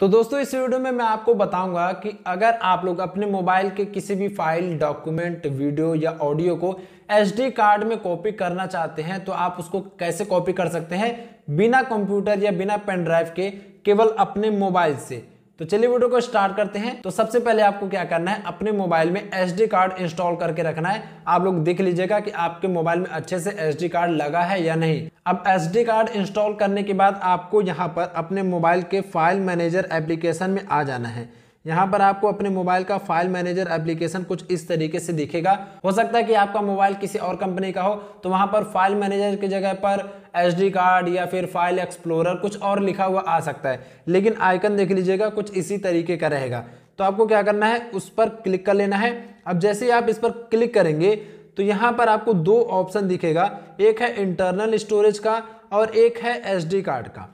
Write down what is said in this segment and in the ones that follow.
तो दोस्तों इस वीडियो में मैं आपको बताऊंगा कि अगर आप लोग अपने मोबाइल के किसी भी फाइल डॉक्यूमेंट वीडियो या ऑडियो को एसडी कार्ड में कॉपी करना चाहते हैं तो आप उसको कैसे कॉपी कर सकते हैं बिना कंप्यूटर या बिना पेन ड्राइव के केवल अपने मोबाइल से तो चलिए वीडियो को स्टार्ट करते हैं तो सबसे पहले आपको क्या करना है अपने मोबाइल में एस कार्ड इंस्टॉल करके रखना है आप लोग देख लीजिएगा कि आपके मोबाइल में अच्छे से एस कार्ड लगा है या नहीं अब एस कार्ड इंस्टॉल करने के बाद आपको यहाँ पर अपने मोबाइल के फाइल मैनेजर एप्लीकेशन में आ जाना है यहाँ पर आपको अपने मोबाइल का फाइल मैनेजर एप्लीकेशन कुछ इस तरीके से दिखेगा हो सकता है कि आपका मोबाइल किसी और कंपनी का हो तो वहाँ पर फाइल मैनेजर की जगह पर एच कार्ड या फिर फाइल एक्सप्लोरर कुछ और लिखा हुआ आ सकता है लेकिन आइकन देख लीजिएगा कुछ इसी तरीके का रहेगा तो आपको क्या करना है उस पर क्लिक कर लेना है अब जैसे ही आप इस पर क्लिक करेंगे तो यहाँ पर आपको दो ऑप्शन दिखेगा एक है इंटरनल स्टोरेज का और एक है एच कार्ड का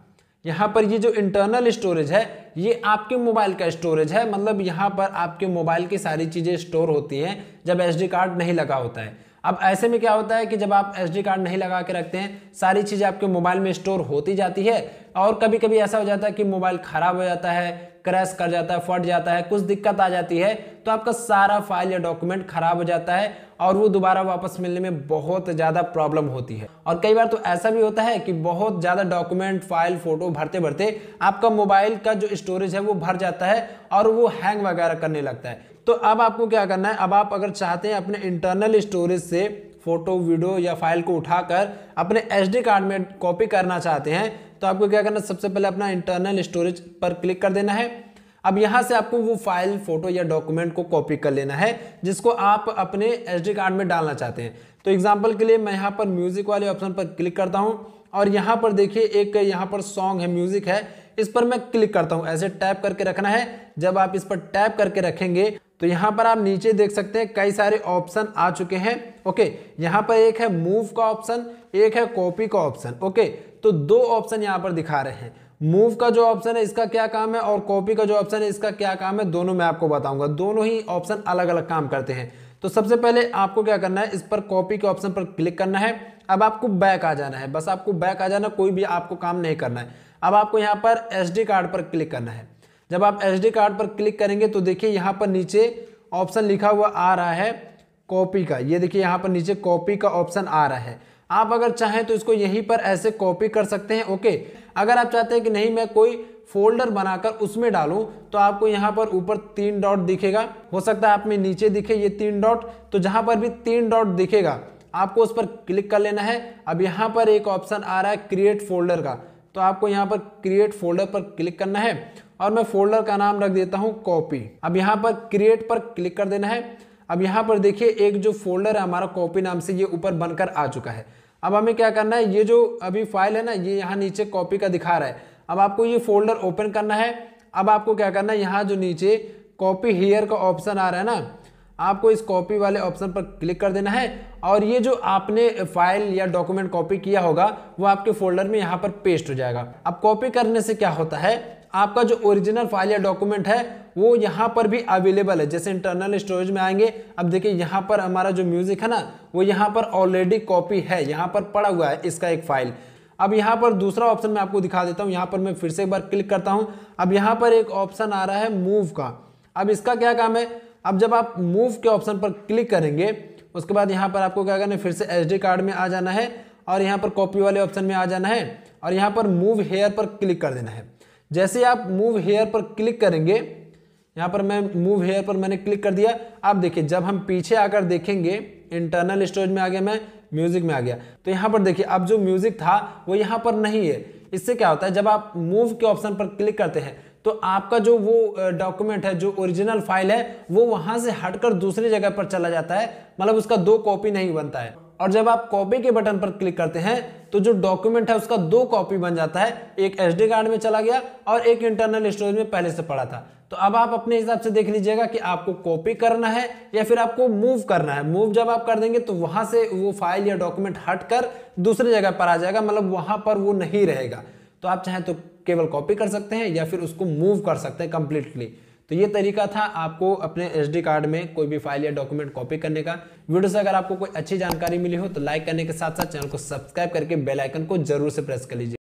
यहाँ पर ये जो इंटरनल स्टोरेज है ये आपके मोबाइल का स्टोरेज है मतलब यहाँ पर आपके मोबाइल की सारी चीज़ें स्टोर होती हैं जब एसडी कार्ड नहीं लगा होता है अब ऐसे में क्या होता है कि जब आप एसडी कार्ड नहीं लगा के रखते हैं सारी चीज़ें आपके मोबाइल में स्टोर होती जाती है और कभी कभी ऐसा हो जाता है कि मोबाइल ख़राब हो जाता है क्रैश कर जाता है फट जाता है कुछ दिक्कत आ जाती है तो आपका सारा फाइल या डॉक्यूमेंट खराब हो जाता है और वो दोबारा वापस मिलने में बहुत ज़्यादा प्रॉब्लम होती है और कई बार तो ऐसा भी होता है कि बहुत ज़्यादा डॉक्यूमेंट फाइल फोटो भरते भरते आपका मोबाइल का जो स्टोरेज है वो भर जाता है और वो हैंग वगैरह करने लगता है तो अब आपको क्या करना है अब आप अगर चाहते हैं अपने इंटरनल स्टोरेज से फोटो वीडियो या फाइल को उठाकर अपने एसडी कार्ड में कॉपी करना चाहते हैं तो आपको क्या करना सबसे पहले अपना इंटरनल स्टोरेज पर क्लिक कर देना है अब यहाँ से आपको वो फाइल फोटो या डॉक्यूमेंट को कॉपी कर लेना है जिसको आप अपने एस कार्ड में डालना चाहते हैं तो एग्जाम्पल के लिए मैं यहाँ पर म्यूजिक वाले ऑप्शन पर क्लिक करता हूँ और यहाँ पर देखिए एक यहाँ पर सॉन्ग है म्यूजिक है इस पर मैं क्लिक करता हूँ ऐसे टैप करके रखना है जब आप इस पर टैप करके रखेंगे तो यहाँ पर आप नीचे देख सकते हैं कई सारे ऑप्शन आ चुके हैं ओके यहाँ पर एक है मूव का ऑप्शन एक है कॉपी का ऑप्शन ओके तो दो ऑप्शन यहाँ पर दिखा रहे हैं मूव का जो ऑप्शन है इसका क्या काम है और कॉपी का जो ऑप्शन है इसका क्या काम है दोनों मैं आपको बताऊंगा दोनों ही ऑप्शन अलग अलग काम करते हैं तो सबसे पहले आपको क्या करना है इस पर कॉपी के ऑप्शन पर क्लिक करना है अब आपको बैक आ जाना है बस आपको बैक आ जाना कोई भी आपको काम नहीं करना है अब आपको यहाँ पर एस कार्ड पर क्लिक करना है जब आप डी कार्ड पर क्लिक करेंगे तो देखिए यहाँ पर नीचे ऑप्शन लिखा हुआ आ रहा है कॉपी का ये देखिए यहाँ पर नीचे कॉपी का ऑप्शन आ रहा है आप अगर चाहें तो इसको यहीं पर ऐसे कॉपी कर सकते हैं ओके अगर आप चाहते हैं कि नहीं मैं कोई फोल्डर बनाकर उसमें डालूं तो आपको यहाँ पर ऊपर तीन डॉट दिखेगा हो सकता है आप में नीचे दिखे ये तीन डॉट तो जहाँ पर भी तीन डॉट दिखेगा आपको उस पर क्लिक कर लेना है अब यहाँ पर एक ऑप्शन आ रहा है क्रिएट फोल्डर का तो आपको यहाँ पर क्रिएट फोल्डर पर क्लिक करना है और मैं फोल्डर का नाम रख देता हूँ कॉपी अब यहाँ पर क्रिएट पर क्लिक कर देना है अब यहाँ पर देखिए एक जो फोल्डर है हमारा कॉपी नाम से ये ऊपर बनकर आ चुका है अब हमें क्या करना है ये जो अभी फाइल है ना ये यहाँ नीचे कॉपी का दिखा रहा है अब आपको ये फोल्डर ओपन करना है अब आपको क्या करना है यहाँ जो नीचे कॉपी हेयर का ऑप्शन आ रहा है ना आपको इस कॉपी वाले ऑप्शन पर क्लिक कर देना है और ये जो आपने फाइल या डॉक्यूमेंट कॉपी किया होगा वो आपके फोल्डर में यहाँ पर पेस्ट हो जाएगा अब कॉपी करने से क्या होता है आपका जो ओरिजिनल फाइल या डॉक्यूमेंट है वो यहाँ पर भी अवेलेबल है जैसे इंटरनल स्टोरेज में आएंगे अब देखिए यहाँ पर हमारा जो म्यूजिक है ना वो यहाँ पर ऑलरेडी कॉपी है यहाँ पर पड़ा हुआ है इसका एक फाइल अब यहाँ पर दूसरा ऑप्शन मैं आपको दिखा देता हूँ यहाँ पर मैं फिर से एक बार क्लिक करता हूँ अब यहाँ पर एक ऑप्शन आ रहा है मूव का अब इसका क्या काम है अब जब आप मूव के ऑप्शन पर क्लिक करेंगे उसके बाद यहाँ पर आपको क्या करना है फिर से एच कार्ड में आ जाना है और यहाँ पर कॉपी वाले ऑप्शन में आ जाना है और यहाँ पर मूव हेयर पर क्लिक कर देना है जैसे आप मूव हेयर पर क्लिक करेंगे यहाँ पर मैं मूव हेयर पर मैंने क्लिक कर दिया आप देखिए जब हम पीछे आकर देखेंगे इंटरनल स्टोरेज में आ गया मैं म्यूजिक में आ गया तो यहाँ पर देखिए अब जो म्यूजिक था वो यहाँ पर नहीं है इससे क्या होता है जब आप मूव के ऑप्शन पर क्लिक करते हैं तो आपका जो वो डॉक्यूमेंट है जो ओरिजिनल फाइल है वो वहां से हटकर दूसरी जगह पर चला जाता है मतलब उसका दो कॉपी नहीं बनता है और जब आप कॉपी के बटन पर क्लिक करते हैं तो जो डॉक्यूमेंट है उसका दो कॉपी बन जाता है एक एस कार्ड में चला गया और एक इंटरनल स्टोरेज में पहले से पड़ा था तो अब आप अपने हिसाब से देख लीजिएगा कि आपको कॉपी करना है या फिर आपको मूव करना है मूव जब आप कर देंगे तो वहां से वो फाइल या डॉक्यूमेंट कर दूसरी जगह पर आ जाएगा मतलब वहां पर वो नहीं रहेगा तो आप चाहें तो केवल कॉपी कर सकते हैं या फिर उसको मूव कर सकते हैं कंप्लीटली तो ये तरीका था आपको अपने एस कार्ड में कोई भी फाइल या डॉक्यूमेंट कॉपी करने का वीडियो से अगर आपको कोई अच्छी जानकारी मिली हो तो लाइक करने के साथ साथ चैनल को सब्सक्राइब करके बेलाइकन को जरूर से प्रेस कर लीजिए